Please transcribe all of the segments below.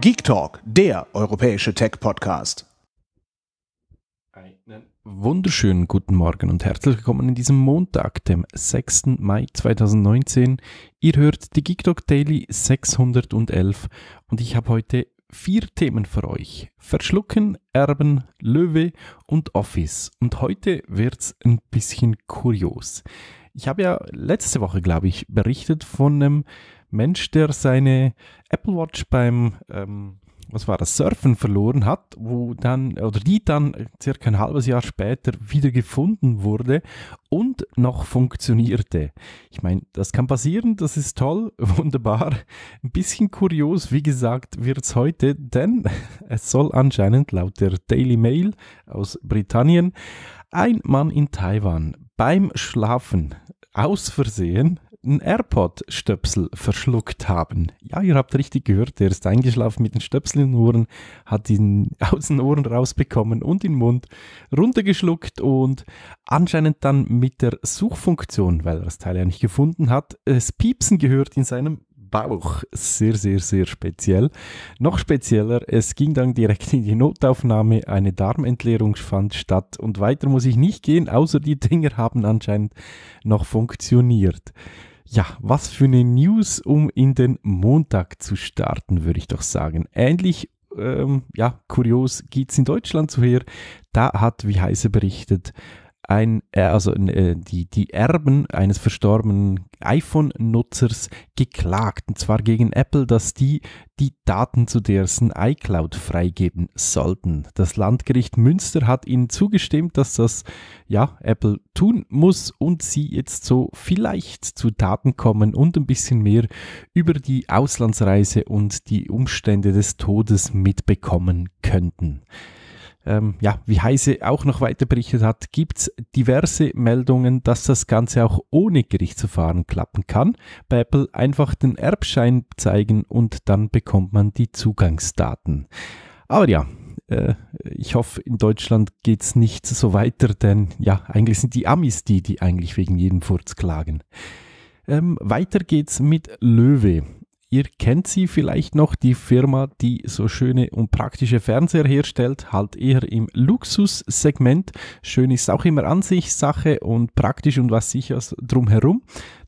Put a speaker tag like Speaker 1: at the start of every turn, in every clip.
Speaker 1: Geek Talk, der europäische Tech-Podcast. Einen wunderschönen guten Morgen und herzlich willkommen in diesem Montag, dem 6. Mai 2019. Ihr hört die Geek Talk Daily 611 und ich habe heute vier Themen für euch. Verschlucken, Erben, Löwe und Office. Und heute wird es ein bisschen kurios. Ich habe ja letzte Woche, glaube ich, berichtet von einem Mensch, der seine Apple Watch beim, ähm, was war das, Surfen verloren hat, wo dann, oder die dann circa ein halbes Jahr später wieder gefunden wurde und noch funktionierte. Ich meine, das kann passieren, das ist toll, wunderbar. Ein bisschen kurios, wie gesagt, wird es heute, denn es soll anscheinend laut der Daily Mail aus Britannien ein Mann in Taiwan beim Schlafen aus Versehen einen AirPod-Stöpsel verschluckt haben. Ja, ihr habt richtig gehört, der ist eingeschlafen mit den Stöpsel in den Ohren, hat ihn aus den Ohren rausbekommen und in den Mund runtergeschluckt und anscheinend dann mit der Suchfunktion, weil er das Teil ja nicht gefunden hat, es Piepsen gehört in seinem Bauch. Sehr, sehr, sehr speziell. Noch spezieller, es ging dann direkt in die Notaufnahme, eine Darmentleerung fand statt und weiter muss ich nicht gehen, außer die Dinger haben anscheinend noch funktioniert. Ja, was für eine News, um in den Montag zu starten, würde ich doch sagen. Ähnlich, ähm, ja, kurios geht's in Deutschland so her. Da hat, wie heiße berichtet, ein, äh, also äh, die, die Erben eines verstorbenen iPhone-Nutzers geklagt, und zwar gegen Apple, dass die die Daten zu dessen iCloud freigeben sollten. Das Landgericht Münster hat ihnen zugestimmt, dass das ja Apple tun muss und sie jetzt so vielleicht zu Daten kommen und ein bisschen mehr über die Auslandsreise und die Umstände des Todes mitbekommen könnten ähm, ja, wie Heise auch noch weiter berichtet hat, gibt es diverse Meldungen, dass das Ganze auch ohne Gerichtsverfahren klappen kann. Bei Apple einfach den Erbschein zeigen und dann bekommt man die Zugangsdaten. Aber ja, äh, ich hoffe, in Deutschland geht es nicht so weiter, denn ja, eigentlich sind die Amis die, die eigentlich wegen jedem Furz klagen. Ähm, weiter geht's mit Löwe. Ihr kennt sie vielleicht noch, die Firma, die so schöne und praktische Fernseher herstellt, halt eher im Luxussegment. Schön ist auch immer Ansichtssache und praktisch und was sicheres drumherum.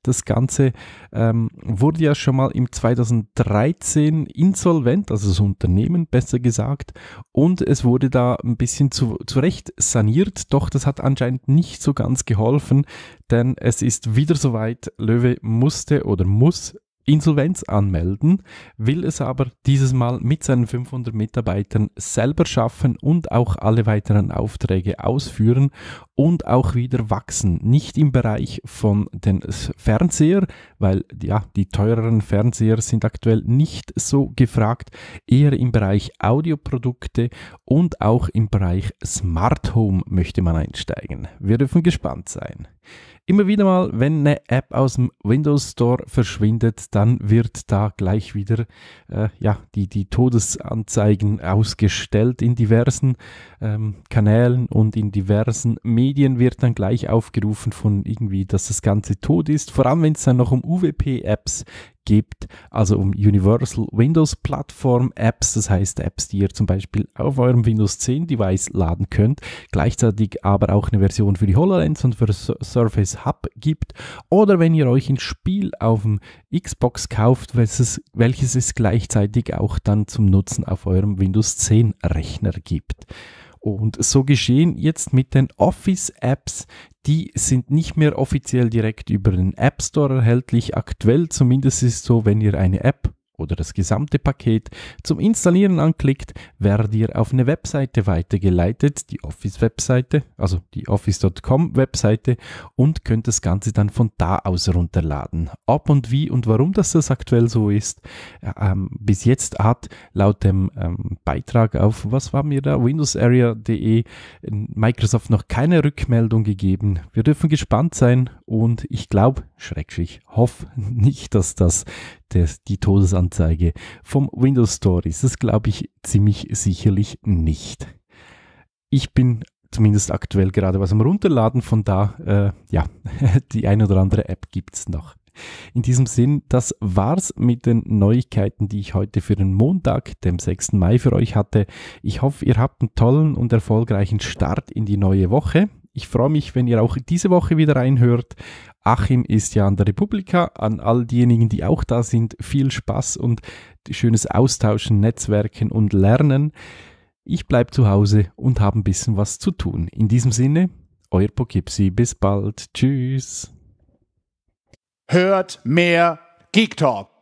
Speaker 1: Das Ganze ähm, wurde ja schon mal im 2013 insolvent, also das Unternehmen besser gesagt, und es wurde da ein bisschen zu, zurecht saniert, doch das hat anscheinend nicht so ganz geholfen, denn es ist wieder soweit, Löwe musste oder muss Insolvenz anmelden, will es aber dieses Mal mit seinen 500 Mitarbeitern selber schaffen und auch alle weiteren Aufträge ausführen und auch wieder wachsen. Nicht im Bereich von den Fernseher, weil ja, die teureren Fernseher sind aktuell nicht so gefragt, eher im Bereich Audioprodukte und auch im Bereich Smart Home möchte man einsteigen. Wir dürfen gespannt sein. Immer wieder mal, wenn eine App aus dem Windows Store verschwindet, dann wird da gleich wieder äh, ja, die, die Todesanzeigen ausgestellt in diversen ähm, Kanälen und in diversen Medien wird dann gleich aufgerufen von irgendwie, dass das Ganze tot ist. Vor allem, wenn es dann noch um UWP-Apps gibt, also um Universal Windows Plattform Apps, das heißt Apps, die ihr zum Beispiel auf eurem Windows 10 Device laden könnt, gleichzeitig aber auch eine Version für die HoloLens und für Surface Hub gibt oder wenn ihr euch ein Spiel auf dem Xbox kauft, welches, welches es gleichzeitig auch dann zum Nutzen auf eurem Windows 10 Rechner gibt. Und so geschehen jetzt mit den Office-Apps, die sind nicht mehr offiziell direkt über den App Store erhältlich. Aktuell zumindest ist es so, wenn ihr eine App oder das gesamte Paket zum Installieren anklickt, werdet ihr auf eine Webseite weitergeleitet, die Office-Webseite, also die office.com-Webseite und könnt das Ganze dann von da aus runterladen. Ob und wie und warum das, das aktuell so ist, ähm, bis jetzt hat laut dem ähm, Beitrag auf, was war mir da, windowsarea.de, Microsoft noch keine Rückmeldung gegeben. Wir dürfen gespannt sein und ich glaube, schrecklich hoffe nicht, dass das, das die Todesanzeige vom Windows Store ist. Das glaube ich ziemlich sicherlich nicht. Ich bin zumindest aktuell gerade was am Runterladen, von da, äh, ja, die ein oder andere App gibt es noch. In diesem Sinn, das war's mit den Neuigkeiten, die ich heute für den Montag, dem 6. Mai für euch hatte. Ich hoffe, ihr habt einen tollen und erfolgreichen Start in die neue Woche. Ich freue mich, wenn ihr auch diese Woche wieder reinhört. Achim ist ja an der Republika. An all diejenigen, die auch da sind, viel Spaß und schönes Austauschen, Netzwerken und Lernen. Ich bleibe zu Hause und habe ein bisschen was zu tun. In diesem Sinne, euer Poughkeepsie. Bis bald. Tschüss. Hört mehr Geek Talk.